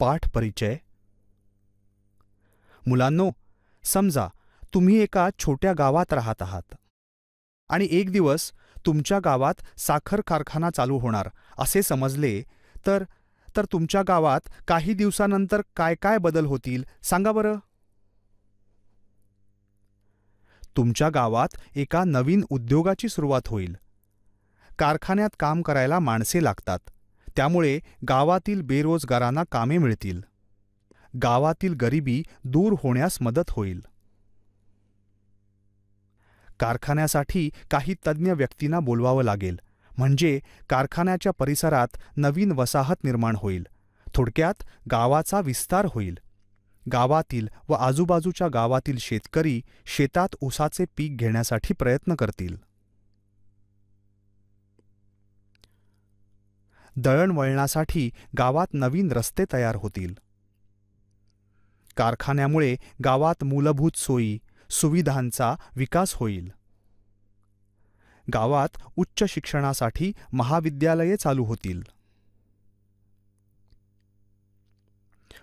पाठ परिचय मुलांनो समजा तुम्ही एका छोट्या गावात राहत आहात आणि एक दिवस तुमच्या गावात साखर कारखाना चालू होणार असे समजले तर तर तुमच्या गावात काही दिवसानंतर काय काय बदल होतील सांगा बरं तुमच्या गावात एका नवीन उद्योगाची सुरुवात होईल कारखान्यात काम करायला माणसे लागतात त्यामुळे गावातील बेरोजगारांना कामे मिळतील गावातील गरिबी दूर होण्यास मदत होईल कारखान्यासाठी काही तज्ज्ञ व्यक्तींना बोलवावं लागेल म्हणजे कारखान्याच्या परिसरात नवीन वसाहत निर्माण होईल थोडक्यात गावाचा विस्तार होईल गावातील व आजूबाजूच्या गावातील शेतकरी शेतात ऊसाचे पीक घेण्यासाठी प्रयत्न करतील दळणवळणासाठी गावात नवीन रस्ते तयार होतील कारखान्यामुळे गावात मूलभूत सोयी सुविधांचा विकास होईल गावात उच्च शिक्षणासाठी महाविद्यालये चालू होतील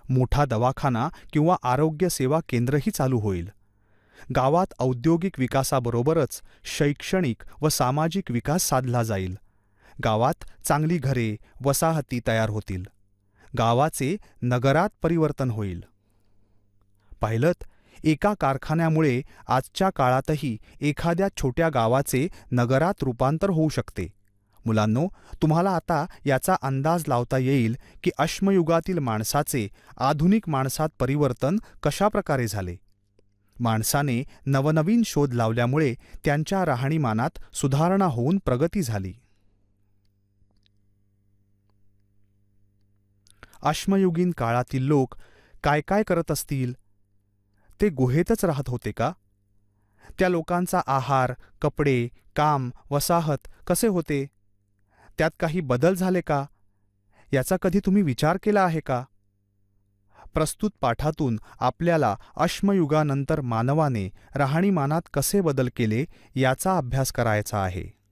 मोठा दवाखाना किंवा आरोग्य सेवा केंद्रही चालू होईल गावात औद्योगिक विकासाबरोबरच शैक्षणिक व सामाजिक विकास साधला जाईल गावात चांगली घरे वसाहती तयार होतील गावाचे नगरात परिवर्तन होईल पाहिलत एका कारखान्यामुळे आजच्या काळातही एखाद्या छोट्या गावाचे नगरात रूपांतर होऊ शकते मुलांनो तुम्हाला आता याचा अंदाज लावता येईल की अश्मयुगातील माणसाचे आधुनिक माणसात परिवर्तन कशाप्रकारे झाले माणसाने नवनवीन शोध लावल्यामुळे त्यांच्या राहणीमानात सुधारणा होऊन प्रगती झाली अश्मयुगीन काळातील लोक काय काय करत असतील ते गुहेतच राहत होते का त्या लोकांचा आहार कपडे काम वसाहत कसे होते त्यात काही बदल झाले का याचा कधी तुम्ही विचार केला आहे का प्रस्तुत पाठातून आपल्याला अश्मयुगानंतर मानवाने राहणीमानात कसे बदल केले याचा अभ्यास करायचा आहे